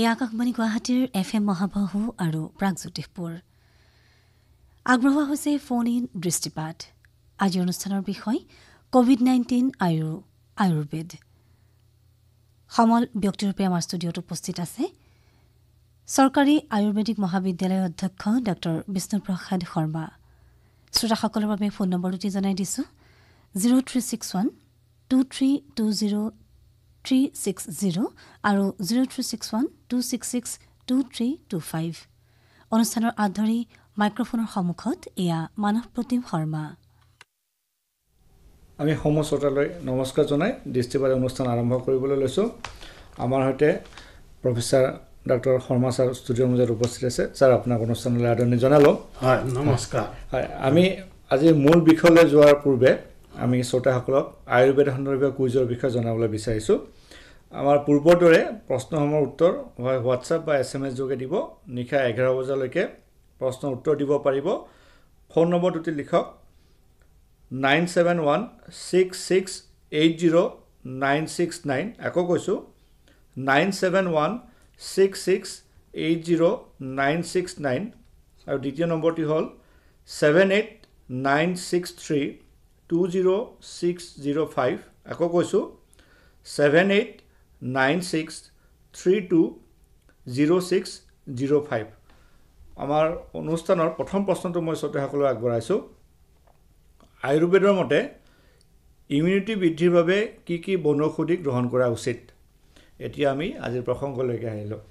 এই আকাশবাণী গুৱাহাটীৰ F M মহাবাহু আৰু প্ৰাগজ্যোতিষপুৰ আগবঢ়োৱা হৈছে ফোন ইন দৃষ্টিপাত আজিৰ অনুষ্ঠানৰ বিষয় কভিড নাইণ্টিন আয়ু আয়ুৰ্বেদ সমল ব্যক্তিৰূপে আমাৰ ষ্টুডিঅ'ত উপস্থিত আছে চৰকাৰী আয়ুৰ্বেদিক মহাবিদ্যালয়ৰ অধ্যক্ষ ডাঃ বিষ্ণুপ্ৰসাদ শৰ্মা শ্ৰোতাসকলৰ বাবে ফোন নম্বৰটি জনাই দিছো zero' three six one two three two zero' three six zero' আৰু zero' three six one two six six two three two five অনুষ্ঠানৰ আগধৰি মাইক্ৰফোনৰ সন্মুখত এয়া মানৱ প্ৰতিম শৰ্মা আমি সমূহ শ্ৰোতালৈ নমস্কাৰ জনাই দৃষ্টিপাত অনুষ্ঠান আৰম্ভ কৰিবলৈ লৈছোঁ আমাৰ সৈতে প্ৰফেচাৰ ডক্টৰ শৰ্মা ছাৰ ষ্টুডিঅ'ৰ মাজত উপস্থিত আছে ছাৰ আপোনাক অনুষ্ঠানলৈ আদৰণি জনালোঁ হয় নমস্কাৰ হয় আমি আজি মূল বিষয়লৈ যোৱাৰ পূৰ্বে আমি শ্ৰোতাসকলক আয়ুৰ্বেদ সন্দৰ্ভীয় কুইজৰ বিষয়ে জনাবলৈ বিচাৰিছোঁ আমাৰ পূৰ্বৰ দৰে প্ৰশ্নসমূহৰ উত্তৰ হয় হোৱাটছআপ বা এছ এম এছ যোগে দিব নিশা এঘাৰ বজালৈকে প্ৰশ্নৰ উত্তৰ দিব পাৰিব ফোন নম্বৰটোতে লিখক nine seven one six six eight zero' nine six nine আকৌ কৈছোঁ nine seven one six six eight zero' nine six nine আৰু দ্বিতীয় নম্বৰটি হ'ল seven eight nine six three two zero' six zero' five আকৌ কৈছোঁ seven eight nine six three two zero' six zero' five আমাৰ অনুষ্ঠানৰ প্ৰথম প্ৰশ্নটো মই শ্ৰোতাসকলক আগবঢ়াইছোঁ আয়ুৰ্বেদৰ মতে ইমিউনিটি বৃদ্ধিৰ বাবে কি কি বনৌষধি গ্ৰহণ কৰা উচিত এতিয়া আমি আজিৰ প্ৰসংগলৈকে আহিলোঁ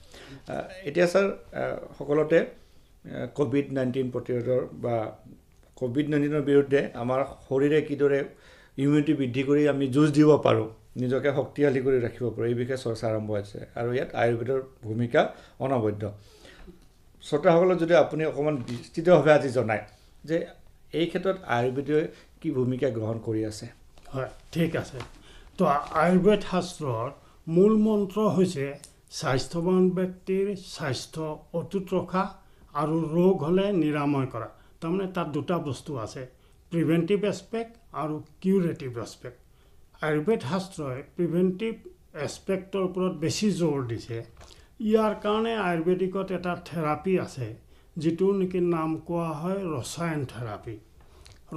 এতিয়া ছাৰ সকলোতে ক'ভিড নাইণ্টিন প্ৰতিৰোধৰ বা ক'ভিড নাইণ্টিনৰ বিৰুদ্ধে আমাৰ শৰীৰে কিদৰে ইমিউনিটি বৃদ্ধি কৰি আমি যুঁজ দিব পাৰোঁ নিজকে শক্তিশালী কৰি ৰাখিব পাৰোঁ এই বিষয়ে চৰ্চা আৰম্ভ হৈছে আৰু ইয়াত আয়ুৰ্বেদৰ ভূমিকা অনবদ্য শ্ৰোতাসকলক যদি আপুনি অকণমান বিস্তৃতভাৱে আজি জনায় যে এই ক্ষেত্ৰত আয়ুৰ্বেদে কি ভূমিকা গ্ৰহণ কৰি আছে হয় ঠিক আছে তো আয়ুৰ্বেদ শাস্ত্ৰৰ মূল মন্ত্ৰ হৈছে স্বাস্থ্যৱান ব্যক্তিৰ স্বাস্থ্য অটুট ৰখা আৰু ৰোগ হ'লে নিৰাময় কৰা তাৰমানে তাত দুটা বস্তু আছে প্ৰিভেণ্টিভ এছপেক্ট আৰু কিউৰেটিভ এছপেক্ট আয়ুৰ্বেদ শাস্ত্ৰই প্ৰিভেণ্টিভ এছপেক্টৰ ওপৰত বেছি জোৰ দিছে ইয়াৰ কাৰণে আয়ুৰ্বেদিকত এটা থেৰাপি আছে যিটো নেকি নাম কোৱা হয় ৰসায়ন থেৰাপি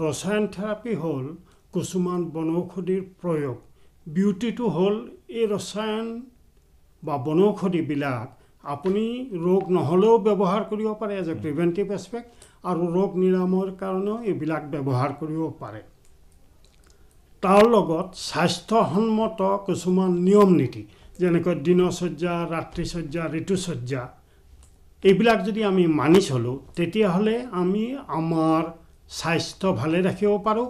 ৰসায়ন থেৰাপি হ'ল কিছুমান বনৌষধিৰ প্ৰয়োগ বিউটিটো হ'ল এই ৰসায়ন বা বনৌষধিবিলাক আপুনি ৰোগ নহ'লেও ব্যৱহাৰ কৰিব পাৰে এজ এ প্ৰিভেণ্টিভ এছপেক্ট আৰু ৰোগ নিৰাময়ৰ কাৰণেও এইবিলাক ব্যৱহাৰ কৰিব পাৰে তাৰ লগত স্বাস্থ্যসন্মত কিছুমান নিয়ম নীতি যেনেকৈ দিনচৰ্যা ৰাতৃচৰ্যা ঋতুচৰ্যা এইবিলাক যদি আমি মানি চলোঁ তেতিয়াহ'লে আমি আমাৰ স্বাস্থ্য ভালে ৰাখিব পাৰোঁ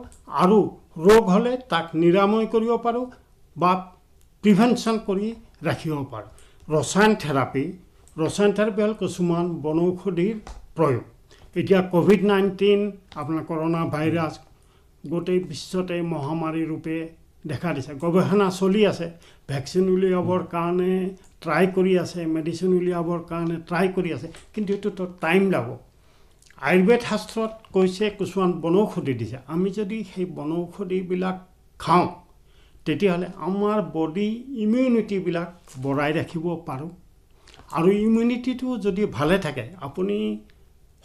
আৰু ৰোগ হ'লে তাক নিৰাময় কৰিব পাৰোঁ বা প্ৰিভেনশ্যন কৰি ৰাখিব পাৰোঁ ৰচায়ন থেৰাপী ৰচায়ন থেৰাপী হ'ল কিছুমান বনৌষধিৰ প্ৰয়োগ এতিয়া ক'ভিড নাইণ্টিন আপোনাৰ কৰোণা ভাইৰাছ গোটেই বিশ্বতে মহামাৰীৰূপে দেখা দিছে গৱেষণা চলি আছে ভেকচিন উলিয়াবৰ কাৰণে ট্ৰাই কৰি আছে মেডিচিন উলিয়াবৰ কাৰণে ট্ৰাই কৰি আছে কিন্তু সেইটোতো টাইম লাগিব আয়ুৰ্বেদ শাস্ত্ৰত কৈছে কিছুমান বনৌষধি দিছে আমি যদি সেই বনৌষধিবিলাক খাওঁ তেতিয়াহ'লে আমাৰ বডি ইমিউনিটিবিলাক বঢ়াই ৰাখিব পাৰোঁ আৰু ইমিউনিটিটো যদি ভালে থাকে আপুনি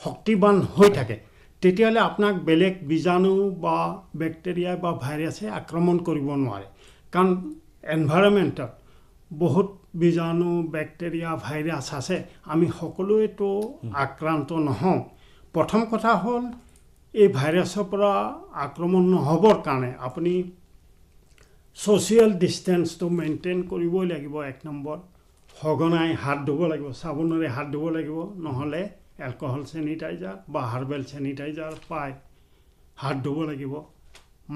শক্তিবান হৈ থাকে তেতিয়াহ'লে আপোনাক বেলেগ বীজাণু বা বেক্টেৰিয়া বা ভাইৰাছে আক্ৰমণ কৰিব নোৱাৰে কাৰণ এনভাইৰমেণ্টত বহুত বীজাণু বেক্টেৰিয়া ভাইৰাছ আছে আমি সকলোৱেতো আক্ৰান্ত নহওঁ প্ৰথম কথা হ'ল এই ভাইৰাছৰ পৰা আক্ৰমণ নহ'বৰ কাৰণে আপুনি ছ'চিয়েল ডিষ্টেঞ্চটো মেইনটেইন কৰিবই লাগিব এক নম্বৰ সঘনাই হাত ধুব লাগিব চাবোনেৰে হাত ধুব লাগিব নহ'লে এলকহল চেনিটাইজাৰ বা হাৰ্বেল চেনিটাইজাৰ পায় হাত ধুব লাগিব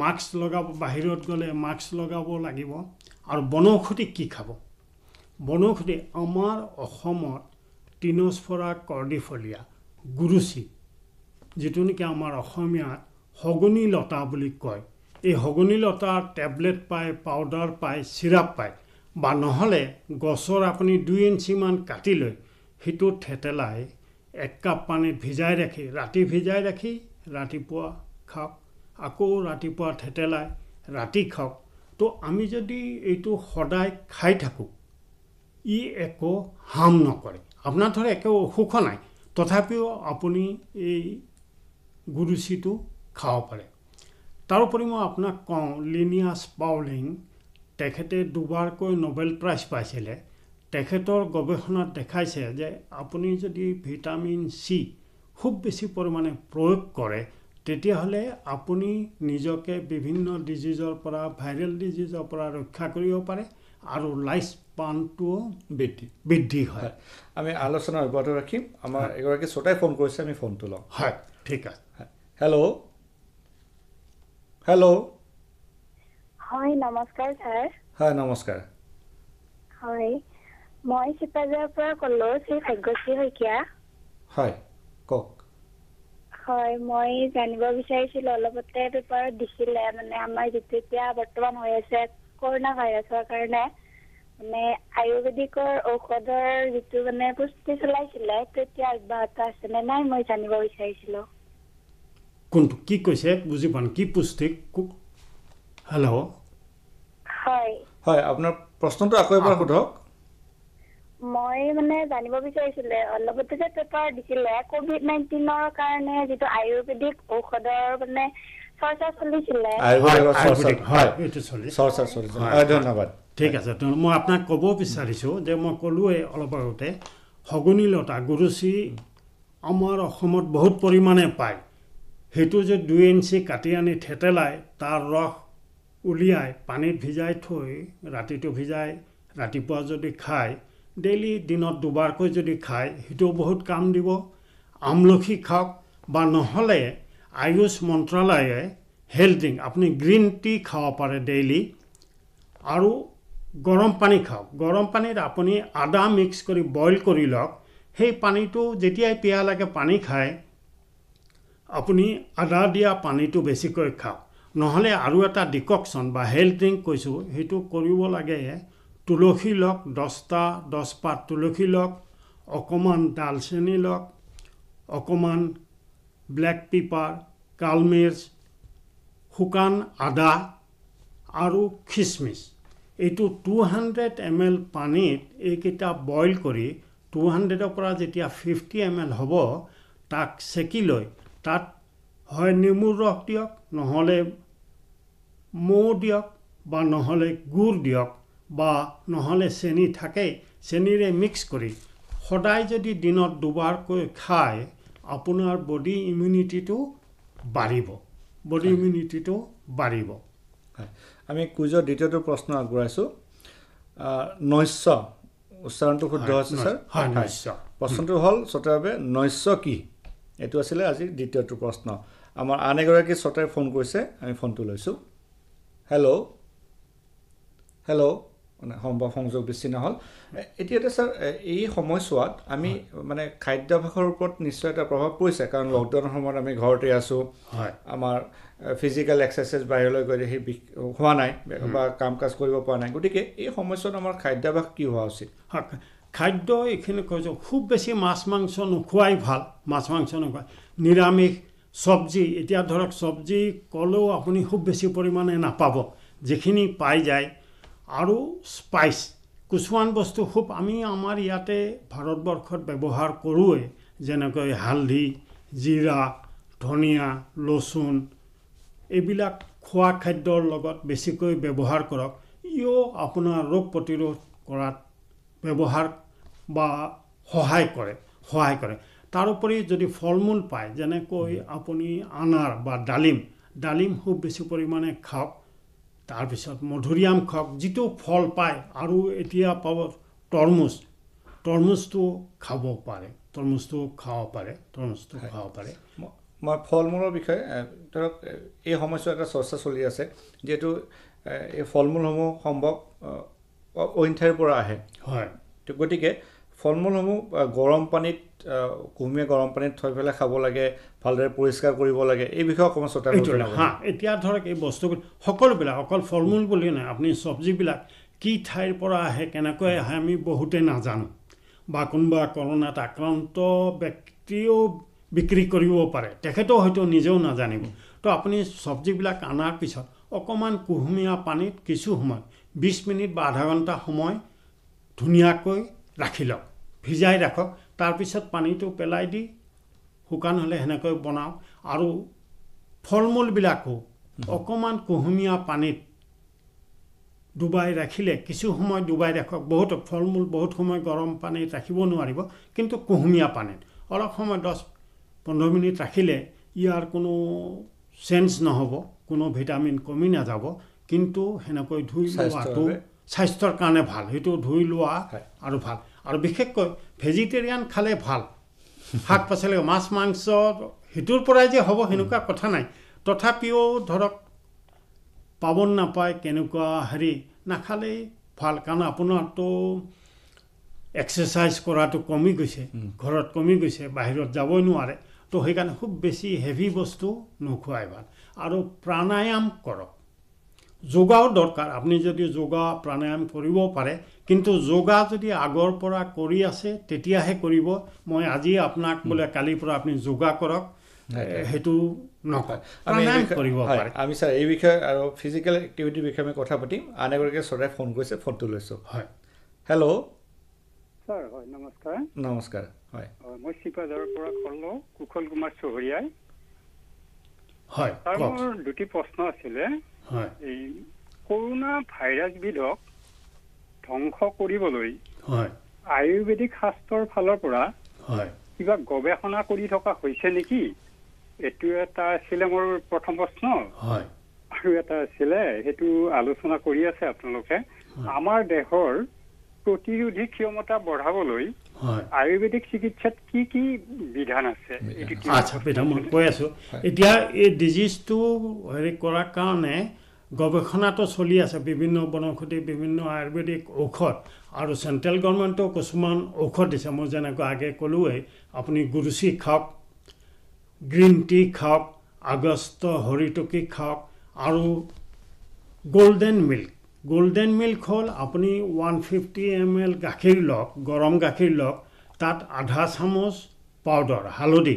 মাস্ক লগাব বাহিৰত গ'লে মাস্ক লগাব লাগিব আৰু বনৌষধি কি খাব বনৌষধি আমাৰ অসমত টিনোচফৰা কৰ্ডিফলিয়া গুৰুচি যিটো নেকি আমাৰ অসমীয়াত শগুনী লতা বুলি কয় এই শগুনিলতাৰ টেবলেট পায় পাউডাৰ পায় চিৰাপ পায় বা নহ'লে গছৰ আপুনি দুই ইঞ্চিমান কাটি লৈ সেইটো থেতেলাই এক কাপ পানীত ভিজাই ৰাখি ৰাতি ভিজাই ৰাখি ৰাতিপুৱা খাওক আকৌ ৰাতিপুৱা থেতেলাই ৰাতি খাওক তো আমি যদি এইটো সদায় খাই থাকোঁ ই একো হাম নকৰে আপোনাৰ ধৰক একো অসুখো নাই তথাপিও আপুনি এই গুৰুচিটো খাব পাৰে তাৰোপৰি মই আপোনাক কওঁ লিনিয়াছ পাউলিং তেখেতে দুবাৰকৈ নবেল প্ৰাইজ পাইছিলে তেখেতৰ গৱেষণাত দেখাইছে যে আপুনি যদি ভিটামিন চি খুব বেছি পৰিমাণে প্ৰয়োগ কৰে তেতিয়াহ'লে আপুনি নিজকে বিভিন্ন ডিজিজৰ পৰা ভাইৰেল ডিজিজৰ পৰা ৰক্ষা কৰিব পাৰে আৰু লাইফ পানটোও বৃদ্ধি বৃদ্ধি হয় আমি আলোচনা অব্যাহত ৰাখিম আমাৰ এগৰাকী শ্ৰোতাই ফোন কৰিছে আমি ফোনটো লওঁ হয় ঠিক আছে হেল্ল' হেল্ল' হয় নমস্কাৰ ছাৰ হয় নমস্কাৰ হয় মই চিপাজাৰৰ পৰা ক'লো শ্ৰী ভাগ্যশ্ৰী শইকীয়া হয় কওক হয় মই জানিব বিচাৰিছিলোঁ অলপতে পেপাৰত দিছিলে মানে আমাৰ যিটো এতিয়া বৰ্তমান হৈ আছে কৰোণা ভাইৰাছৰ কাৰণে মানে আয়ুৰ্বেদিকৰ ঔষধৰ যিটো মানে পুষ্টি চলাইছিলে তেতিয়া অব্যাহত আছেনে নাই মই জানিব বিচাৰিছিলোঁ কোনটো কি কৈছে বুজি পোৱা কি পুষ্টি হেল্ল' হয় আপোনাৰ প্ৰশ্নটো আকৌ এবাৰ সোধক মই মানে জানিব বিচাৰিছিলে অলপতে যে পেপাৰ দিছিলে কভিড নাইণ্টিনৰ কাৰণে যিটো আয়ুৰ্বেদিক ঔষধৰ মানে চৰ্চা চলিছিলে ঠিক আছে মই আপোনাক ক'ব বিচাৰিছোঁ যে মই ক'লোৱেই অলপ আগতে সগনীলতা গুৰুচি আমাৰ অসমত বহুত পৰিমাণে পায় সেইটো যে দুই ইঞ্চি কাটি আনি থেতেলাই তাৰ ৰস উলিয়াই পানীত ভিজাই থৈ ৰাতিটো ভিজাই ৰাতিপুৱা যদি খায় ডেইলি দিনত দুবাৰকৈ যদি খায় সেইটোও বহুত কাম দিব আমলখি খাওক বা নহ'লে আয়ুষ মন্ত্ৰালয়ে হেল্থ ড্ৰিংক আপুনি গ্ৰীণ টি খাব পাৰে ডেইলি আৰু গৰম পানী খাওক গৰম পানীত আপুনি আদা মিক্স কৰি বইল কৰি লওক সেই পানীটো যেতিয়াই পিয়া লাগে পানী খায় আপুনি আদা দিয়া পানীটো বেছিকৈ খাওক নহ'লে আৰু এটা ডিকশ্যন বা হেল্থ ড্ৰিংক কৈছোঁ সেইটো কৰিব লাগে তুলসী লওক দহটা দহ পাত তুলসী লওক অকণমান ডালচেনি লওক অকণমান ব্লেক পেপাৰ কালমিৰ্চ শুকান আদা আৰু খিচমিচ এইটো টু হাণ্ড্ৰেড এম এল পানীত এইকেইটা বইল কৰি টু হাণ্ড্ৰেডৰ পৰা যেতিয়া ফিফটি এম এল হ'ব তাক চেকি লৈ তাত হয় নেমুৰ ৰস দিয়ক নহ'লে মৌ দিয়ক বা নহ'লে গুৰ দিয়ক বা নহ'লে চেনি থাকে চেনিৰে মিক্স কৰি সদায় যদি দিনত দুবাৰকৈ খায় আপোনাৰ বডি ইমিউনিটিটো বাঢ়িব বডি ইমিউনিটিটো বাঢ়িব আমি কুইজৰ দ্বিতীয়টো প্ৰশ্ন আগবঢ়াইছোঁ নৈশ্য উচ্চাৰণটো শুদ্ধ হৈছে ছাৰ নৈশ্য প্ৰশ্নটো হ'ল স্বতাৰভাৱে নৈশ্য কি এইটো আছিলে আজি দ্বিতীয়টো প্ৰশ্ন আমাৰ আন এগৰাকী শ্ৰোতাই ফোন কৰিছে আমি ফোনটো লৈছোঁ হেল্ল' হেল্ল' মানে সম্ভৱ সংযোগ বেছি নহ'ল এতিয়াতে ছাৰ এই সময়ছোৱাত আমি মানে খাদ্যাভাসৰ ওপৰত নিশ্চয় এটা প্ৰভাৱ পৰিছে কাৰণ লকডাউনৰ সময়ত আমি ঘৰতে আছোঁ আমাৰ ফিজিকেল এক্সাৰচাইজ বাহিৰলৈ গৈ সেই হোৱা নাই বা কাম কাজ কৰিব পৰা নাই গতিকে এই সময়ছোৱাত আমাৰ খাদ্যাভাস কি হোৱা উচিত হয় খাদ্য এইখিনি কৈছোঁ খুব বেছি মাছ মাংস নোখোৱাই ভাল মাছ মাংস নোখোৱাই নিৰামিষ চব্জি এতিয়া ধৰক চব্জি ক'লেও আপুনি খুব বেছি পৰিমাণে নাপাব যিখিনি পাই যায় আৰু স্পাইচ কিছুমান বস্তু খুব আমি আমাৰ ইয়াতে ভাৰতবৰ্ষত ব্যৱহাৰ কৰোঁৱে যেনেকৈ হালধি জিৰা ধনিয়া ৰচুন এইবিলাক খোৱা খাদ্যৰ লগত বেছিকৈ ব্যৱহাৰ কৰক ইও আপোনাৰ ৰোগ প্ৰতিৰোধ কৰাত ব্যৱহাৰ বা সহায় কৰে সহায় কৰে তাৰোপৰি যদি ফল মূল পায় যেনেকৈ আপুনি আনাৰ বা ডালিম ডালিম খুব বেছি পৰিমাণে খাওক তাৰপিছত মধুৰিয়াম খাওক যিটো ফল পায় আৰু এতিয়া পাব তৰমুজ তৰমুজটো খাব পাৰে তৰমুজটো খাব পাৰে তৰমুজটো খাব পাৰে মই ফল মূলৰ বিষয়ে ধৰক এই সময়ছোৱাত এটা চৰ্চা চলি আছে যিহেতু এই ফল মূলসমূহ সম্ভৱ অইন ঠাইৰ পৰা আহে হয় গতিকে ফল মূলসমূহ গৰম পানীত কুহুমীয়া গৰম পানীত থৈ পেলাই খাব লাগে ভালদৰে পৰিষ্কাৰ কৰিব লাগে এই বিষয়ে অকণমান চৰ্চা হা এতিয়া ধৰক এই বস্তু সকলোবিলাক অকল ফল মূল বুলি নাই আপুনি চব্জিবিলাক কি ঠাইৰ পৰা আহে কেনেকৈ আহে আমি বহুতে নাজানো বা কোনোবা কৰোণাত আক্ৰান্ত ব্যক্তিয়েও বিক্ৰী কৰিব পাৰে তেখেতেও হয়তো নিজেও নাজানিব তো আপুনি চব্জিবিলাক অনাৰ পিছত অকণমান কুহুমীয়া পানীত কিছু সময় বিছ মিনিট বা আধা ঘণ্টা সময় ধুনীয়াকৈ ৰাখি লওক ভিজাই ৰাখক তাৰপিছত পানীটো পেলাই দি শুকান হ'লে সেনেকৈ বনাওঁ আৰু ফল মূলবিলাকো অকণমান কুহুমীয়া পানীত ডুবাই ৰাখিলে কিছু সময় ডুবাই ৰাখক বহুত ফল মূল বহুত সময় গৰম পানীত ৰাখিব নোৱাৰিব কিন্তু কুহুমীয়া পানীত অলপ সময় দহ পোন্ধৰ মিনিট ৰাখিলে ইয়াৰ কোনো চেঞ্জ নহ'ব কোনো ভিটামিন কমি নাযাব কিন্তু সেনেকৈ ধুই লোৱাটো স্বাস্থ্যৰ কাৰণে ভাল সেইটো ধুই লোৱা আৰু ভাল আৰু বিশেষকৈ ভেজিটেৰিয়ান খালে ভাল শাক পাচলি মাছ মাংস সেইটোৰ পৰাই যে হ'ব সেনেকুৱা কথা নাই তথাপিও ধৰক পাব নাপায় কেনেকুৱা হেৰি নাখালেই ভাল কাৰণ আপোনাৰতো এক্সাৰচাইজ কৰাটো কমি গৈছে ঘৰত কমি গৈছে বাহিৰত যাবই নোৱাৰে তো সেইকাৰণে খুব বেছি হেভি বস্তু নোখোৱাই ভাল আৰু প্ৰাণায়াম কৰক যোগাও দৰকাৰ আপুনি যদি যোগা প্ৰাণায়াম কৰিব পাৰে কিন্তু যোগা যদি আগৰ পৰা কৰি আছে তেতিয়াহে কৰিব মই আজি আপোনাক বোলে কালিরপরা আপনি যোগা করক সেইটো নহয় আমি স্যার এই বিষয়ে আর ফিজিক্যাল এক্টিভিটির বিষয়ে আমি কথা পাতি আন এগারিকে সদায় ফোন করেছে ফোন তো হয় হ্যালো স্যার হয় নমস্কার নমস্কার হয় মই শিপাজাৰৰ পৰা কলো কুশল কুমাৰ চহৰীয়াই হয় মোৰ দুটি প্ৰশ্ন আছিলে হয় এই কৰোণা ভাইৰাছবিধক ধ্বংস কৰিবলৈ আয়ুৰ্বেদিক শাস্ত্ৰৰ ফালৰ পৰা কিবা গৱেষণা কৰি থকা হৈছে নেকি এইটো এটা আছিলে মোৰ প্ৰথম প্ৰশ্ন আৰু এটা আছিলে সেইটো আলোচনা কৰি আছে আপোনালোকে আমাৰ দেহৰ প্ৰতিৰোধী ক্ষমতা বঢ়াবলৈ আয়ুৰ্বেদিক চিকিৎসাত কি কি বিধান আছে আচ্ছা বিধান মই কৈ আছোঁ এতিয়া এই ডিজিজটো হেৰি কৰাৰ কাৰণে গৱেষণাটো চলি আছে বিভিন্ন বনৌষধি বিভিন্ন আয়ুৰ্বেদিক ঔষধ আৰু চেণ্ট্ৰেল গভৰ্ণমেণ্টেও কিছুমান ঔষধ দিছে মই যেনেকৈ আগে ক'লোৱেই আপুনি গুৰুচি খাওক গ্ৰীণ টি খাওক আগষ্ট হৰিটকি খাওক আৰু গ'ল্ডেন মিল্ক গল্ডেন মিল্ক হ'ল আপুনি ওৱান ফিফটি এম এল গাখীৰ লওক গৰম গাখীৰ লওক তাত আধা চামুচ পাউদাৰ হালধি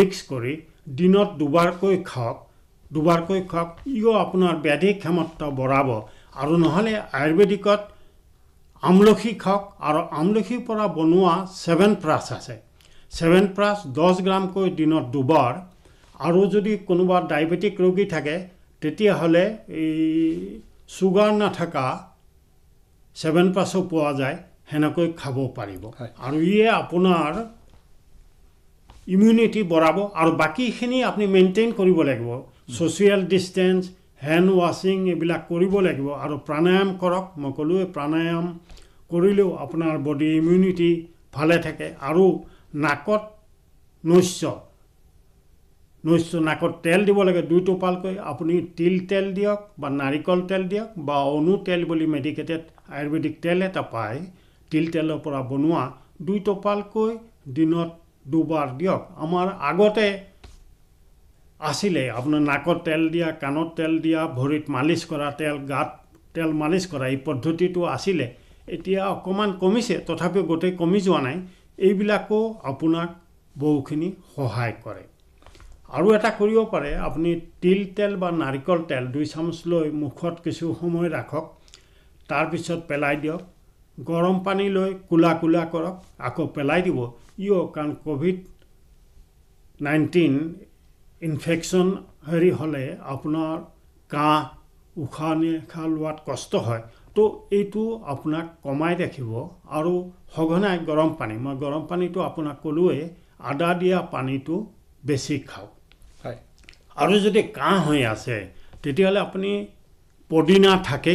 মিক্স কৰি দিনত দুবাৰকৈ খাওক দুবাৰকৈ খাওক ইও আপোনাৰ ব্যাধি ক্ষমতা বঢ়াব আৰু নহ'লে আয়ুৰ্বেদিকত আমলখি খাওক আৰু আমলখিৰ পৰা বনোৱা ছেভেন প্ৰাছ আছে ছেভেন প্ৰাছ দহ গ্ৰামকৈ দিনত দুবাৰ আৰু যদি কোনোবা ডায়েবেটিক ৰোগী থাকে তেতিয়াহ'লে এই চুগাৰ নাথাকা ছেভেন পাছো পোৱা যায় সেনেকৈ খাব পাৰিব আৰু ইয়ে আপোনাৰ ইমিউনিটি বঢ়াব আৰু বাকীখিনি আপুনি মেইনটেইন কৰিব লাগিব ছ'চিয়েল ডিষ্টেঞ্চ হেণ্ড ৱাশ্বিং এইবিলাক কৰিব লাগিব আৰু প্ৰাণায়াম কৰক মই ক'লোৱে প্ৰাণায়াম কৰিলেও আপোনাৰ বডি ইমিউনিটি ভালে থাকে আৰু নাকত নৈশ্য় নৈশ নাকত তেল দিব লাগে দুই টোপালকৈ আপুনি তিল তেল দিয়ক বা নাৰিকল তেল দিয়ক বা অনু তেল বুলি মেডিকেটেড আয়ুৰ্বেদিক তেল এটা পায় তিল তেলৰ পৰা বনোৱা দুই টোপালকৈ দিনত দুবাৰ দিয়ক আমাৰ আগতে আছিলে আপোনাৰ নাকত তেল দিয়া কাণত তেল দিয়া ভৰিত মালিচ কৰা তেল গাত তেল মালিচ কৰা এই পদ্ধতিটো আছিলে এতিয়া অকণমান কমিছে তথাপিও গোটেই কমি যোৱা নাই এইবিলাকো আপোনাক বহুখিনি সহায় কৰে আৰু এটা কৰিব পাৰে আপুনি তিল তেল বা নাৰিকল তেল দুই চামুচ লৈ মুখত কিছু সময় ৰাখক তাৰপিছত পেলাই দিয়ক গৰম পানী লৈ কোলা কোলা কৰক আকৌ পেলাই দিব ইয়ো কাৰণ ক'ভিড নাইণ্টিন ইনফেকশ্যন হেৰি হ'লে আপোনাৰ কাঁহ উশাহ নিশাহ লোৱাত কষ্ট হয় তো এইটো আপোনাক কমাই ৰাখিব আৰু সঘনাই গৰম পানী মই গৰম পানীটো আপোনাক ক'লোৱেই আদা দিয়া পানীটো বেছি খাওক আৰু যদি কাঁহ হৈ আছে তেতিয়াহ'লে আপুনি পদিনা থাকে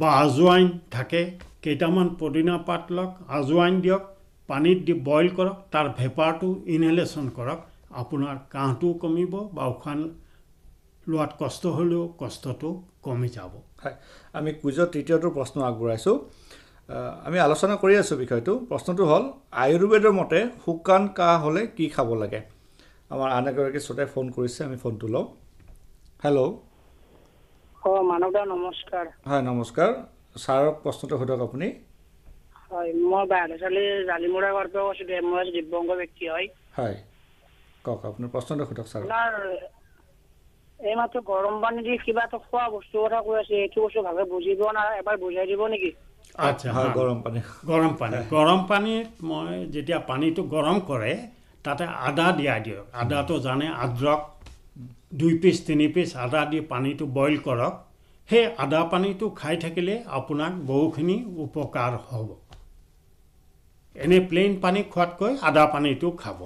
বা আজোৱাইন থাকে কেইটামান পদিনা পাত লওক আজোৱাইন দিয়ক পানীত দি বইল কৰক তাৰ ভেপাৰটো ইনহেলেশ্যন কৰক আপোনাৰ কাঁহটো কমিব বা উশাহ লোৱাত কষ্ট হ'লেও কষ্টটো কমি যাব হয় আমি কুইজৰ তৃতীয়টো প্ৰশ্ন আগবঢ়াইছোঁ আমি আলোচনা কৰি আছোঁ বিষয়টো প্ৰশ্নটো হ'ল আয়ুৰ্বেদৰ মতে শুকান কাঁহ হ'লে কি খাব লাগে আমাৰ আন এগৰাকী শ্ৰোতাই ফোন কৰিছে আমি ফোনটো লওঁ হেল্ল' অঁ মানৱদা নমস্কাৰ হয় নমস্কাৰ ছাৰক প্ৰশ্নটো সোধক আপুনি হয় মই বাহিৰে ছোৱালী জালিমৰা ঘৰৰ পৰা কৈছোঁ মই দিব্যংগ ব্যক্তি হয় হয় কওক আপোনাৰ প্ৰশ্নটো সোধক ছাৰ এই মাত্ৰ গৰম পানী দি কিবা এটা খোৱা বস্তুৰ কথা কৈ আছে এইটো বস্তু ভালকে বুজি পোৱা নাই এবাৰ বুজাই দিব নেকি আচ্ছা হয় গৰম পানী গৰম পানী গৰম পানীত মই যেতিয়া পানীটো গৰম কৰে তাতে আদা দিয়া দিয়ক আদাটো জানে আদ্ৰক দুই পিচ তিনি পিচ আদা দি পানীটো বইল কৰক সেই আদা পানীটো খাই থাকিলে আপোনাক বহুখিনি উপকাৰ হ'ব এনে প্লেইন পানী খোৱাতকৈ আদা পানীটো খাব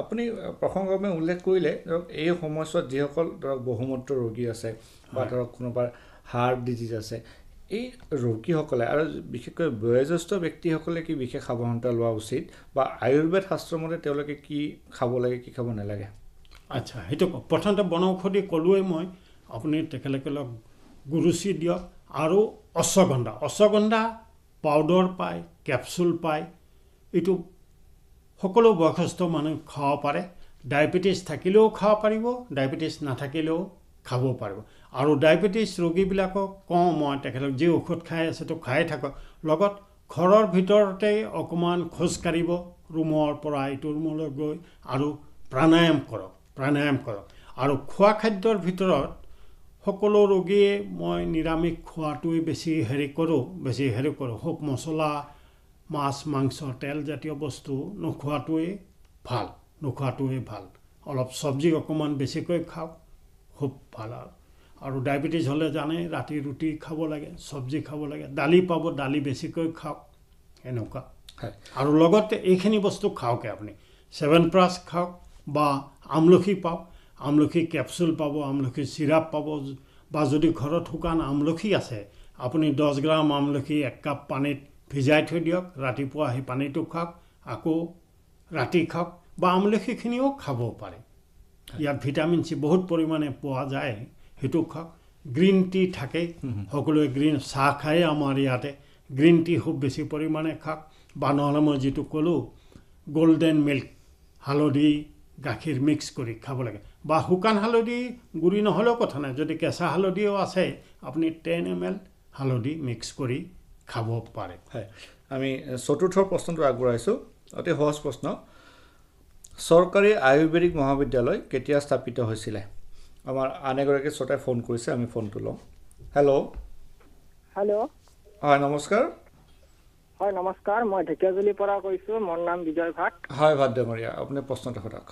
আপুনি প্ৰসংগমে উল্লেখ কৰিলে ধৰক এই সময়ছোৱাত যিসকল ধৰক বহুমূত্ৰ ৰোগী আছে বা ধৰক কোনোবাৰ হাৰ্ট ডিজিজ আছে এই ৰোগীসকলে আৰু বিশেষকৈ বয়োজ্যেষ্ঠ ব্যক্তিসকলে কি বিশেষ সাৱধানতা লোৱা উচিত বা আয়ুৰ্বেদ শাস্ত্ৰমতে তেওঁলোকে কি খাব লাগে কি খাব নালাগে আচ্ছা সেইটো প্ৰথমতে বনৌষধি ক'লোৱেই মই আপুনি তেখেতলোকে লগ গুৰুচি দিয়ক আৰু অশ্বগন্ধা অশ্বগন্ধা পাউদাৰ পায় কেপচুল পায় এইটো সকলো বয়সস্থ মানুহ খাব পাৰে ডায়েবেটিছ থাকিলেও খাব পাৰিব ডায়েবেটিছ নাথাকিলেও খাব পাৰিব আৰু ডায়েবেটিছ ৰোগীবিলাকক কওঁ মই তেখেতক যি ঔষধ খাই আছে তো খাই থাকক লগত ঘৰৰ ভিতৰতে অকণমান খোজকাঢ়িব ৰুমৰ পৰা এইটো ৰুমলৈ গৈ আৰু প্ৰাণায়াম কৰক প্ৰাণায়াম কৰক আৰু খোৱা খাদ্যৰ ভিতৰত সকলো ৰোগীয়ে মই নিৰামিষ খোৱাটোৱেই বেছি হেৰি কৰোঁ বেছি হেৰি কৰোঁ হওক মছলা মাছ মাংস তেল জাতীয় বস্তু নোখোৱাটোৱেই ভাল নোখোৱাটোৱেই ভাল অলপ চব্জি অকণমান বেছিকৈ খাওক খুব ভাল আৰু আৰু ডায়েবেটিছ হ'লে জানে ৰাতি ৰুটি খাব লাগে চব্জি খাব লাগে দালি পাব দালি বেছিকৈ খাওক এনেকুৱা আৰু লগতে এইখিনি বস্তু খাওকে আপুনি চেভেন প্লাছ খাওক বা আমলখি পাওক আমলখি কেপচুল পাব আমলখি চিৰাপ পাব বা যদি ঘৰত শুকান আমলখি আছে আপুনি দহ গ্ৰাম আমলখি এক কাপ পানীত ভিজাই থৈ দিয়ক ৰাতিপুৱা সেই পানীটো খাওক আকৌ ৰাতি খাওক বা আমলখিখিনিও খাব পাৰে ইয়াত ভিটামিন চি বহুত পৰিমাণে পোৱা যায় সেইটো খাওক গ্ৰীণ টি থাকে সকলোৱে গ্ৰীণ চাহ খায়ে আমাৰ ইয়াতে গ্ৰীণ টি খুব বেছি পৰিমাণে খাওক বা নহ'লে মই যিটো ক'লোঁ গ'ল্ডেন মিল্ক হালধি গাখীৰ মিক্স কৰি খাব লাগে বা শুকান হালধি গুৰি নহ'লেও কথা নাই যদি কেঁচা হালধিও আছে আপুনি টেন এম এল হালধি মিক্স কৰি খাব পাৰে হয় আমি চতুৰ্থ প্ৰশ্নটো আগবঢ়াইছোঁ অতি সহজ প্ৰশ্ন চৰকাৰী আয়ুৰ্বেদিক মহাবিদ্যালয় কেতিয়া স্থাপিত হৈছিলে আমাৰ আন এগৰাকী শ্ৰোতাই ফোন কৰিছে আমি ফোনটো লওঁ হেল্ল' হেল্ল' হয় নমস্কাৰ হয় নমস্কাৰ মই ঢেকিয়াজুলিৰ পৰা কৈছোঁ মোৰ নাম বিজয় ভাট হয় ভাট ডেমৰীয়া আপুনি প্ৰশ্নটো সোধক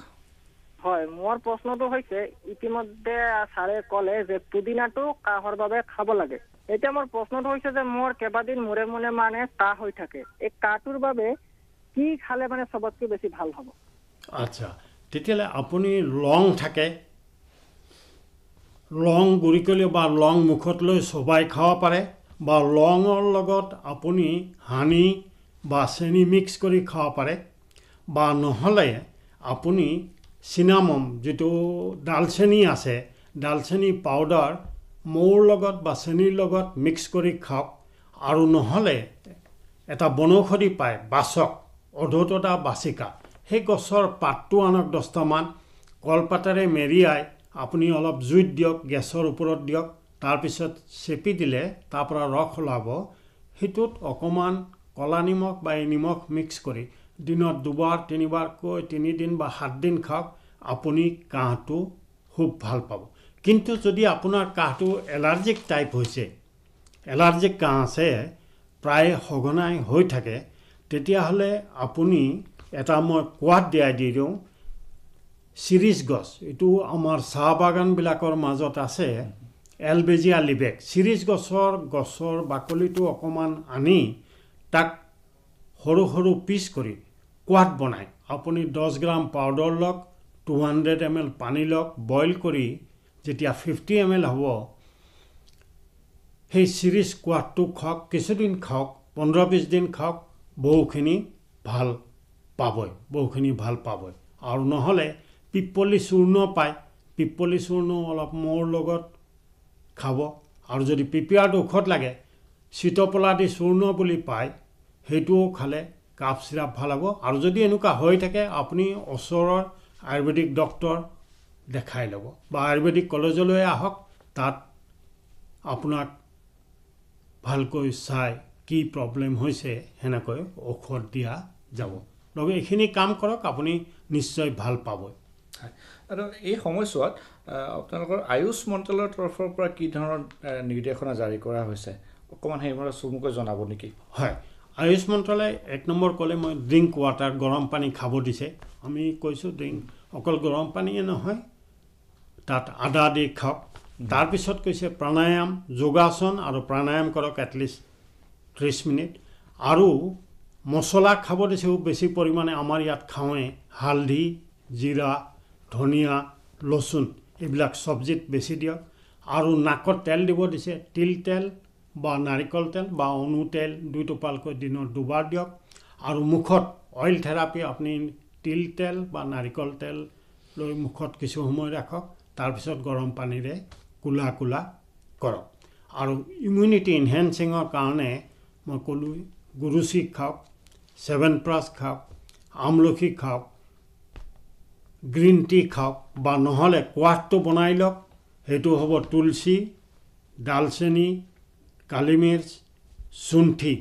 হয় মোৰ প্ৰশ্নটো হৈছে ইতিমধ্যে ছাৰে ক'লে যে পুদিনাটো কাহৰ বাবে খাব লাগে এতিয়া মোৰ প্ৰশ্নটো হৈছে যে মোৰ কেইবাদিন মূৰে মূৰে মানে কাহ হৈ থাকে এই কাহটোৰ বাবে কি খালে মানে চবতকৈ বেছি ভাল হ'ব আচ্ছা তেতিয়াহ'লে আপুনি লং থাকে লং গুৰিকলৈ বা লং মুখত লৈ চবাই খাব পাৰে বা লঙৰ লগত আপুনি হানি বা চেনি মিক্স কৰি খাব পাৰে বা নহ'লে আপুনি চিনামম যিটো ডালচেনি আছে ডালচেনি পাউডাৰ মৌৰ লগত বা চেনিৰ লগত মিক্স কৰি খাওক আৰু নহ'লে এটা বনৌষধি পায় বাচক অৰ্ধতা বাচিকা সেই গছৰ পাতটো আনক দহটামান কলপাতেৰে মেৰিয়াই আপুনি অলপ জুইত দিয়ক গেছৰ ওপৰত দিয়ক তাৰপিছত চেপি দিলে তাৰ পৰা ৰস ওলাব সেইটোত অকণমান কলা নিমখ বা এই নিমখ মিক্স কৰি দিনত দুবাৰ তিনিবাৰকৈ তিনিদিন বা সাতদিন খাওক আপুনি কাঁহটো খুব ভাল পাব কিন্তু যদি আপোনাৰ কাঁহটো এলাৰ্জিক টাইপ হৈছে এলাৰ্জিক কাঁহ আছে প্ৰায় সঘনাই হৈ থাকে তেতিয়াহ'লে আপুনি এটা মই কোৱাত দিয়াই দি দিওঁ চিৰিজ গছ এইটো আমাৰ চাহ বাগানবিলাকৰ মাজত আছে এলবেজিয়া লিবেক চিৰিজ গছৰ গছৰ বাকলিটো অকণমান আনি তাক সৰু সৰু পিচ কৰি কোৱাত বনায় আপুনি দহ গ্ৰাম পাউডাৰ লওক টু হাণ্ড্ৰেড এম এল পানী লওক বইল কৰি যেতিয়া ফিফটি এম এল হ'ব সেই চিৰিজ কোৱাতটো খাওক কিছুদিন খাওক পোন্ধৰ বিছ দিন খাওক বহুখিনি ভাল পাবই বহুখিনি ভাল পাবই আৰু নহ'লে পিপলি চূৰ্ণ পায় পিপলি চূৰ্ণ অলপ মৌৰ লগত খাব আৰু যদি পিপিয়াত ঔষধ লাগে চিতপলা দি চূৰ্ণ বুলি পায় সেইটোও খালে কাপ চিৰাপ ভাল হ'ব আৰু যদি এনেকুৱা হৈ থাকে আপুনি ওচৰৰ আয়ুৰ্বেদিক ডক্তৰ দেখাই ল'ব বা আয়ুৰ্বেদিক কলেজলৈ আহক তাত আপোনাক ভালকৈ চাই কি প্ৰব্লেম হৈছে সেনেকৈ ঔষধ দিয়া যাব লগে এইখিনি কাম কৰক আপুনি নিশ্চয় ভাল পাবই হয় আৰু এই সময়ছোৱাত আপোনালোকৰ আয়ুষ মন্ত্ৰালয়ৰ তৰফৰ পৰা কি ধৰণৰ নিৰ্দেশনা জাৰি কৰা হৈছে অকণমান সেইবোৰ চমুকৈ জনাব নেকি হয় আয়ুষ মন্ত্ৰালয়ে এক নম্বৰ ক'লে মই ড্ৰিংক ৱাটাৰ গৰম পানী খাব দিছে আমি কৈছোঁ ড্ৰিংক অকল গৰম পানীয়ে নহয় তাত আদা দি খাওক তাৰপিছত কৈছে প্ৰাণায়াম যোগাসন আৰু প্ৰাণায়াম কৰক এটলিষ্ট ত্ৰিছ মিনিট আৰু মছলা খাব দিছে বেছি পৰিমাণে আমাৰ ইয়াত খাওঁৱে হালধি জিৰা ধনিয়া ৰচুন এইবিলাক চব্জিত বেছি দিয়ক আৰু নাকত তেল দিব দিছে তিল তেল বা নাৰিকল তেল বা অনু তেল দুই টোপালকৈ দিনত দুবাৰ দিয়ক আৰু মুখত অইল থেৰাপি আপুনি তিল তেল বা নাৰিকল তেল লৈ মুখত কিছু সময় ৰাখক তাৰপিছত গৰম পানীৰে কোলা কোলা কৰক আৰু ইমিউনিটি ইনহেঞ্চিঙৰ কাৰণে মই ক'লোঁ গুৰুচি খাওক চেভেন প্লাছ খাওক আমলখি খাওক গ্ৰীণ টি খাওক বা নহ'লে কোৱাঠটো বনাই লওক সেইটো হ'ব তুলসী ডালচেনি কালি মিৰ্চ চুণ্ঠি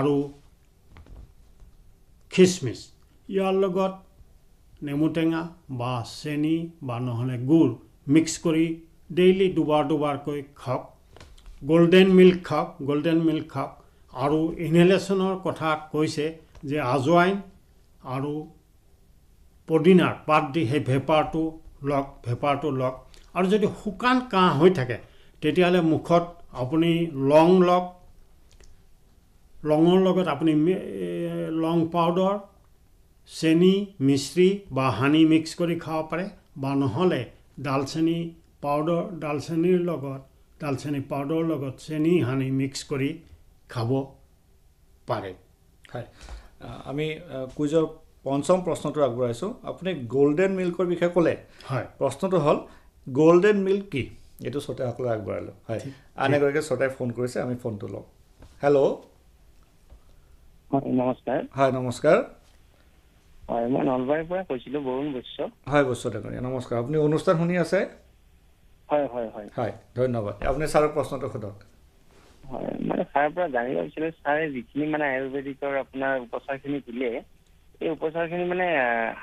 আৰু খিচমিচ ইয়াৰ লগত নেমু টেঙা বা চেনি বা নহ'লে গুড় মিক্স কৰি ডেইলি দুবাৰ দুবাৰকৈ খাওক গ'ল্ডেন মিল্ক খাওক গ'ল্ডেন মিল্ক খাওক আৰু ইনহেলেশ্যনৰ কথা কৈছে যে আজোৱাইন আৰু পদিনাৰ পাত দি সেই ভেপাৰটো লওক ভেপাৰটো লওক আৰু যদি শুকান কাঁহ হৈ থাকে তেতিয়াহ'লে মুখত আপুনি লং লওক লঙৰ লগত আপুনি লং পাউদাৰ চেনি মিশ্ৰি বা হানি মিক্স কৰি খাব পাৰে বা নহ'লে ডালচেনি পাউদাৰ ডালচেনিৰ লগত ডালচেনি পাউদাৰৰ লগত চেনি সানি মিক্স কৰি খাব পাৰে হয় আমি কুইজৰ পঞ্চম প্ৰশ্নটো আগবঢ়াইছোঁ আপুনি গ'ল্ডেন মিল্কৰ বিষয়ে ক'লে হয় প্ৰশ্নটো হ'ল গ'ল্ডেন মিল্ক কি এইটো শ্ৰোতাসকলে আগবঢ়ালোঁ হয় আন এগৰাকীয়ে শ্ৰোতাই ফোন কৰিছে আমি ফোনটো লওঁ হেল্ল' নমস্কাৰ হয় নমস্কাৰ হয় মই নলবাৰীৰ পৰা কৈছিলোঁ বৰুণ বৈশ্য হয় বৈশ্য ডেকৰীয়া নমস্কাৰ আপুনি অনুষ্ঠান শুনি আছে হয় হয় হয় হয় ধন্যবাদ আপুনি ছাৰক প্ৰশ্নটো সোধক হয় মানে ছাৰৰ পৰা জানিব বিচাৰিছিলোঁ ছাৰে যিখিনি মানে আয়ুৰ্বেদিকৰ আপোনাৰ উপচাৰখিনি দিলে এই উপচাৰখিনি মানে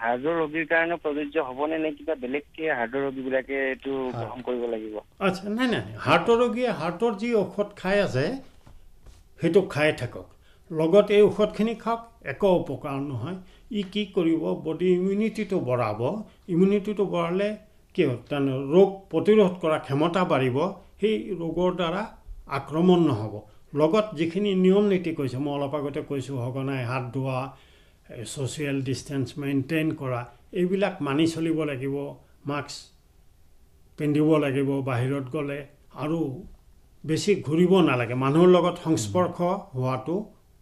হাৰ্টৰ ৰোগীৰ কাৰণে প্ৰযোজ্য হ'বনে নে কিবা বেলেগকে হাৰ্টৰ ৰোগীবিলাকে এইটো গ্ৰহণ কৰিব লাগিব আচ্ছা নাই নাই হাৰ্টৰ ৰোগীয়ে হাৰ্টৰ যি ঔষধ খাই আছে সেইটো খাই থাকক লগত এই ঔষধখিনি খাওক একো উপকাৰ নহয় ই কি কৰিব বডি ইমিউনিটিটো বঢ়াব ইমিউনিটিটো বঢ়ালে কি তাৰমানে ৰোগ প্ৰতিৰোধ কৰা ক্ষমতা বাঢ়িব সেই ৰোগৰ দ্বাৰা আক্ৰমণ নহ'ব লগত যিখিনি নিয়ম নীতি কৈছে মই অলপ আগতে কৈছোঁ সঘনাই হাত ধোৱা ছ'চিয়েল ডিষ্টেঞ্চ মেইনটেইন কৰা এইবিলাক মানি চলিব লাগিব মাস্ক পিন্ধিব লাগিব বাহিৰত গ'লে আৰু বেছি ঘূৰিব নালাগে মানুহৰ লগত সংস্পৰ্শ হোৱাটো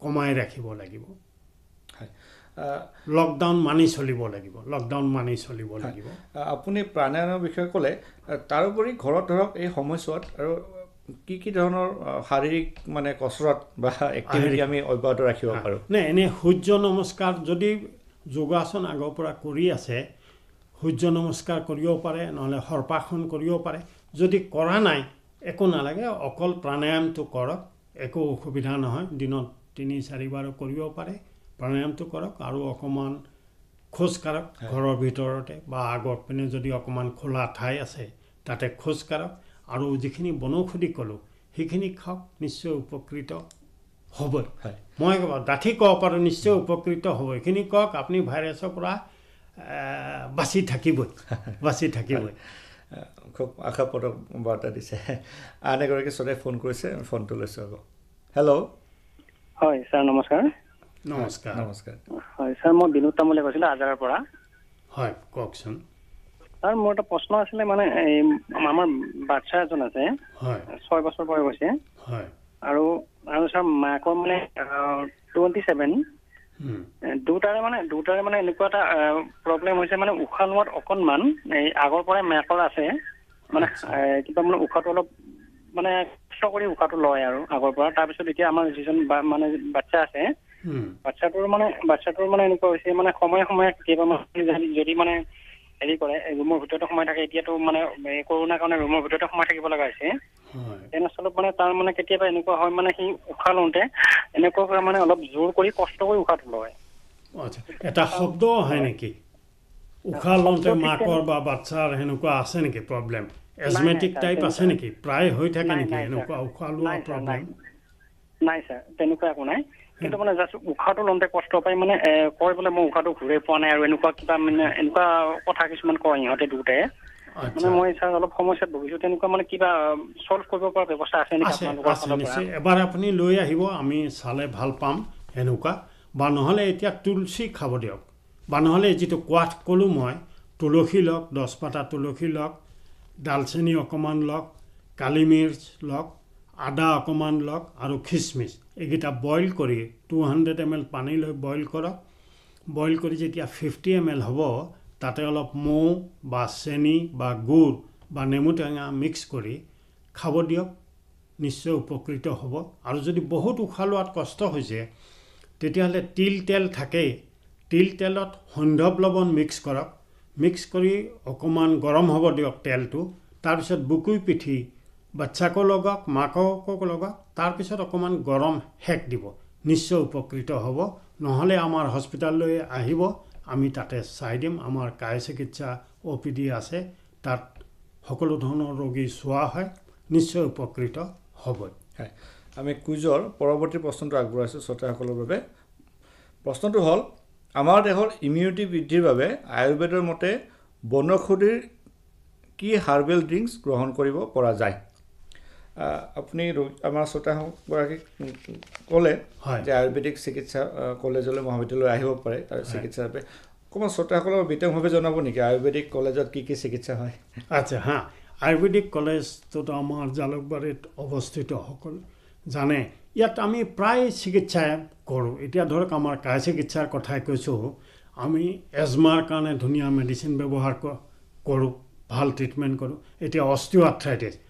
কমাই ৰাখিব লাগিব লকডাউন মানি চলিব লাগিব লকডাউন মানি চলিব লাগিব আপুনি প্ৰাণায়ামৰ বিষয়ে ক'লে তাৰোপৰি ঘৰত ধৰক এই সময়ছোৱাত আৰু কি কি ধৰণৰ শাৰীৰিক মানে কচৰত বা এক্টিভিটি আমি অব্যাহত ৰাখিব পাৰোঁ নে এনেই সূৰ্য নমস্কাৰ যদি যোগাসন আগৰ পৰা কৰি আছে সূৰ্য নমস্কাৰ কৰিব পাৰে নহ'লে সৰ্পাসন কৰিব পাৰে যদি কৰা নাই একো নালাগে অকল প্ৰাণায়ামটো কৰক একো অসুবিধা নহয় দিনত তিনি চাৰিবাৰো কৰিব পাৰে প্ৰাণায়ামটো কৰক আৰু অকণমান খোজকাঢ়ক ঘৰৰ ভিতৰতে বা আগৰ পিনে যদি অকণমান খোলা ঠাই আছে তাতে খোজকাঢ়ক আৰু যিখিনি বনৌষধি ক'লোঁ সেইখিনি খাওক নিশ্চয় উপকৃত হ'বই হয় মই ক'ব ডাঠি কওক পাৰোঁ নিশ্চয় উপকৃত হ'ব এইখিনি কওক আপুনি ভাইৰাছৰ পৰা বাচি থাকিবই বাচি থাকিবই খুব আশা আশাপ্ৰদক বাৰ্তা দিছে আন এগৰাকী ছোৱালীয়ে ফোন কৰিছে ফোনটো লৈছোঁ আকৌ হেল্ল' হয় ছাৰ নমস্কাৰ নমস্কাৰ নমস্কাৰ হয় ছাৰ মই বিনোদ তামুলে কৈছিলোঁ আজাৰৰ পৰা হয় কওকচোন ছাৰ মোৰ এটা প্ৰশ্ন আছিলে মানে আমাৰ বাচ্ছা এজন আছে ছয় বছৰ বয়স হৈছে আৰু আৰু ছাৰ মাকৰ মানে টুৱেণ্টি ছেভেন দুটাৰে মানে দুটাৰে মানে এনেকুৱা এটা প্ৰব্লেম হৈছে মানে উশাহ লোৱাত অকণমান এই আগৰ পৰাই মাকৰ আছে মানে কিবা মানে উশাহটো অলপ মানে কষ্ট কৰি উশাহটো লয় আৰু আগৰ পৰা তাৰপিছত এতিয়া আমাৰ যিজন মানে বাচ্ছা আছে বাচ্ছাটোৰ মানে বাচ্ছাটোৰ মানে এনেকুৱা হৈছে মানে সময়ে সময়ে কেইবা যদি মানে হেৰি কৰে ৰুমৰ ভিতৰতে সোমাই থাকে এতিয়াতো মানে এই কৰোণাৰ কাৰণে ৰুমৰ ভিতৰতে সোমাই থাকিব লগা হৈছে তেনেস্থলত মানে তাৰ মানে কেতিয়াবা এনেকুৱা হয় মানে সি উশাহ লওঁতে এনেকুৱা মানে অলপ জোৰ কৰি কষ্ট কৰি উশাহটো লয় এটা শব্দ হয় নেকি উশাহ লওঁতে মাকৰ বা বাচ্চাৰ সেনেকুৱা আছে নেকি প্ৰব্লেম এজমেটিক টাইপ আছে নেকি প্ৰায় হৈ থাকে নেকি এনেকুৱা উশাহ লোৱা প্ৰব্লেম নাই ছাৰ তেনেকুৱা একো নাই কিন্তু মানে জাষ্ট উশাহটো লওঁতে কষ্ট পায় মানে কয় বোলে মই উশাহটো ঘূৰাই পোৱা নাই আৰু এনেকুৱা কিবা মানে এনেকুৱা কথা কিছুমান কয় সিহঁতে দুটাই এবাৰ আপুনি লৈ আহিব আমি চালে ভাল পাম এনেকুৱা বা নহ'লে এতিয়া তুলসী খাব দিয়ক বা নহ'লে যিটো কোৱাঠ ক'লোঁ মই তুলসী লওক দহ পাতা তুলসী লওক ডালচেনি অকণমান লওক কালিমিৰ্চ লওক আদা অকণমান লওক আৰু খিচমিচ এইকেইটা বইল কৰি টু হাণ্ড্ৰেড এম এল পানী লৈ বইল কৰক বইল কৰি যেতিয়া ফিফটি এম এল হ'ব তাতে অলপ মৌ বা চেনি বা গুড় বা নেমু টেঙা মিক্স কৰি খাব দিয়ক নিশ্চয় উপকৃত হ'ব আৰু যদি বহুত উশাহ লোৱাত কষ্ট হৈছে তেতিয়াহ'লে তিল তেল থাকেই তিল তেলত সন্ধব লৱণ মিক্স কৰক মিক্স কৰি অকণমান গৰম হ'ব দিয়ক তেলটো তাৰপিছত বুকুই পিঠি বাচ্চাকো লগাওক মাককো লগাওক তাৰপিছত অকণমান গৰম সেক দিব নিশ্চয় উপকৃত হ'ব নহ'লে আমাৰ হস্পিটেললৈ আহিব আমি তাতে চাই দিম আমাৰ কাই চিকিৎসা অ পি ডি আছে তাত সকলো ধৰণৰ ৰোগী চোৱা হয় নিশ্চয় উপকৃত হ'ব আমি কুইজৰ পৰৱৰ্তী প্ৰশ্নটো আগবঢ়াইছোঁ শ্ৰোতাসকলৰ বাবে প্ৰশ্নটো হ'ল আমাৰ দেশৰ ইমিউনিটি বৃদ্ধিৰ বাবে আয়ুৰ্বেদৰ মতে বনৌষধিৰ কি হাৰ্বেল ড্ৰিংকছ গ্ৰহণ কৰিব পৰা যায় আপুনি আমাৰ শ্ৰোতাগৰাকীক ক'লে যে আয়ুৰ্বেদিক চিকিৎসা কলেজলৈ মহাবিদ্যালয় আহিব পাৰে তাৰ চিকিৎসাৰ অকণমান শ্ৰোতাসকলক বিতংভাৱে জনাব নেকি আয়ুৰ্বেদিক কলেজত কি কি চিকিৎসা হয় আচ্ছা হা আয়ুৰ্বেদিক কলেজটোতো আমাৰ জালুকবাৰীত অৱস্থিত সকলো জানে ইয়াত আমি প্ৰায় চিকিৎসাই কৰোঁ এতিয়া ধৰক আমাৰ কাই চিকিৎসাৰ কথাই কৈছোঁ আমি এজমাৰ কাৰণে ধুনীয়া মেডিচিন ব্যৱহাৰ কৰোঁ ভাল ট্ৰিটমেণ্ট কৰোঁ এতিয়া অষ্টিঅ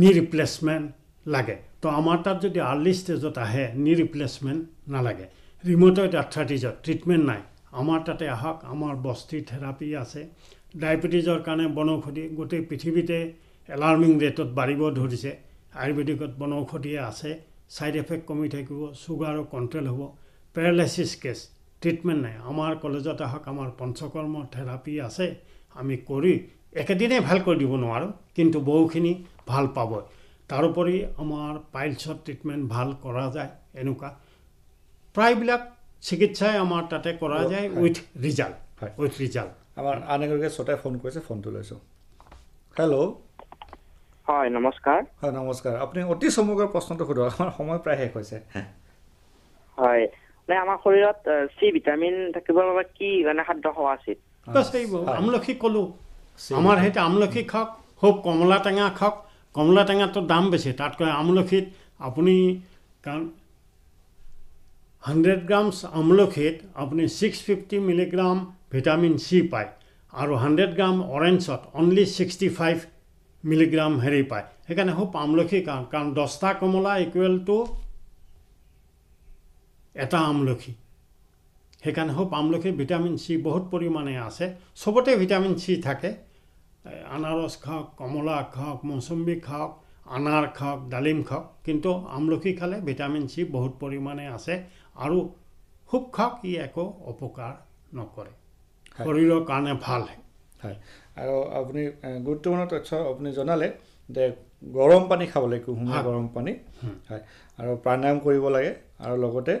নি ৰিপ্লেচমেণ্ট লাগে তো আমাৰ তাত যদি আৰ্লি ষ্টেজত আহে নি ৰিপ্লেচমেণ্ট নালাগে ৰিম'টইড আৰ্থাইটিছত ট্ৰিটমেণ্ট নাই আমাৰ তাতে আহক আমাৰ বস্তি থেৰাপী আছে ডায়েবেটিছৰ কাৰণে বনৌষধি গোটেই পৃথিৱীতে এলাৰ্মিং ৰেটত বাঢ়িব ধৰিছে আয়ুৰ্বেদিকত বনৌষধিয়ে আছে ছাইড এফেক্ট কমি থাকিব চুগাৰো কণ্ট্ৰল হ'ব পেৰালাইচিছ কেছ ট্ৰিটমেণ্ট নাই আমাৰ কলেজত আহক আমাৰ পঞ্চকৰ্ম থেৰাপী আছে আমি কৰি একেদিনাই ভাল কৰি দিব নোৱাৰোঁ কিন্তু বহুখিনি ভাল পাবই তাৰোপৰি আমাৰ পাইলছৰ ট্ৰিটমেণ্ট ভাল কৰা যায় এনেকুৱা প্ৰায়বিলাক চিকিৎসাই আমাৰ তাতে কৰা যায় উইথ ৰিজাল্ট হয় উইথ ৰিজাল্ট আমাৰ আন এগৰাকীয়ে ছটাই ফোন কৰিছে ফোনটো লৈছোঁ হেল্ল' হয় নমস্কাৰ হয় নমস্কাৰ আপুনি অতি চমুকৰ প্ৰশ্নটো সোধক আমাৰ সময় প্ৰায় শেষ হৈছে হয় মানে আমাৰ শৰীৰত চি ভিটামিন থাকিবৰ বাবে কি মানে খাদ্য খোৱা আছিল আমলখি ক'লোঁ আমাৰ সেই আমলখি খাওক হওক কমলা টেঙা খাওক কমলা টেঙাটো দাম বেছি তাতকৈ আমলখিত আপুনি কাৰণ হাণ্ড্ৰেড গ্ৰামছ আমলখিত আপুনি six fifty milligram vitamin C পায় আৰু হাণ্ড্ৰেড গ্ৰাম অৰেঞ্জত অনলি ছিক্সটি ফাইভ মিলিগ্ৰাম হেৰি পায় সেইকাৰণে খুব আমলখি কাৰণ কাৰণ দহটা কমলা ইকুৱেল টু এটা আমলখি সেইকাৰণে খুব আমলখি ভিটামিন চি বহুত পৰিমাণে আছে চবতে ভিটামিন চি থাকে আনাৰস খাওক কমলা খাওক মৌচুম্বী খাওক আনাৰ খাওক ডালিম খাওক কিন্তু আমলখি খালে ভিটামিন চি বহুত পৰিমাণে আছে আৰু খুব খাওক ই একো অপকাৰ নকৰে শৰীৰৰ কাৰণে ভাল হয় আৰু আপুনি গুৰুত্বপূৰ্ণ তথ্য আপুনি জনালে যে গৰম পানী খাব লাগে কুহুমীয়া গৰম পানী হয় আৰু প্ৰাণায়াম কৰিব লাগে আৰু লগতে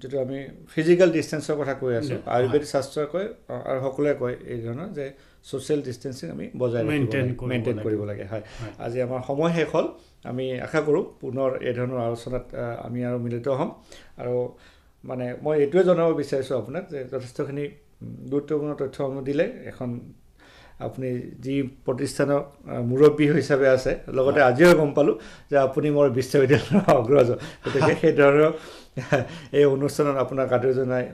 যিটো আমি ফিজিকেল ডিষ্টেঞ্চৰ কথা কৈ আছোঁ আয়ুৰ্বেদিক স্বাস্থ্যই কয় আৰু সকলোৱে কয় এই ধৰণৰ যে ছ'চিয়েল ডিষ্টেঞ্চিং আমি বজাই মেইনটেইন কৰিব লাগে হয় আজি আমাৰ সময় শেষ হ'ল আমি আশা কৰোঁ পুনৰ এই ধৰণৰ আলোচনাত আমি আৰু মিলিত হ'ম আৰু মানে মই এইটোৱে জনাব বিচাৰিছোঁ আপোনাক যে যথেষ্টখিনি গুৰুত্বপূৰ্ণ তথ্যসমূহ দিলে এখন আপুনি যি প্ৰতিষ্ঠানৰ মুৰব্বী হিচাপে আছে লগতে আজিও গম পালোঁ যে আপুনি মোৰ বিশ্ববিদ্যালয়ৰ অগ্ৰজ গতিকে সেইধৰণৰ এই অনুষ্ঠানত আপোনাক আদৰি জনাই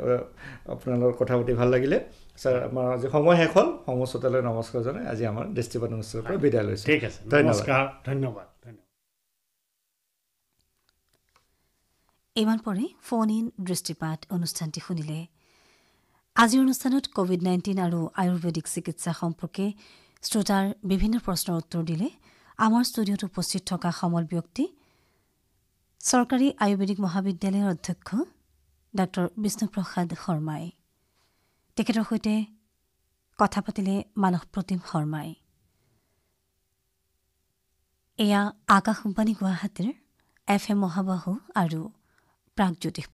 আপোনালোকৰ কথা পাতি ভাল লাগিলে ছাৰ আমাৰ আজি সময় শেষ হ'ল সমস্যালৈ নমস্কাৰ জনাই আজি আমাৰ দৃষ্টিপাত অনুষ্ঠানৰ পৰা বিদায় লৈছোঁ ঠিক আছে ধন্যবাদ ধন্যবাদ ইমান পৰে ফোন ইন দৃষ্টিপাত অনুষ্ঠানটি শুনিলে আজিৰ অনুষ্ঠানত কভিড নাইণ্টিন আৰু আয়ুৰ্বেদিক চিকিৎসা সম্পৰ্কে শ্ৰোতাৰ বিভিন্ন প্ৰশ্নৰ উত্তৰ দিলে আমাৰ ষ্টুডিঅ'ত উপস্থিত থকা সমল ব্যক্তি চৰকাৰী আয়ুৰ্বেদিক মহাবিদ্যালয়ৰ অধ্যক্ষ ডাঃ বিষ্ণুপ্ৰসাদ শৰ্মাই তেখেতৰ সৈতে কথা পাতিলে মানসপ্ৰতিম শৰ্মাই এয়া আকাশবাণী গুৱাহাটীৰ এফ এম মহাবাহু আৰু প্ৰাগজ্যোতিষ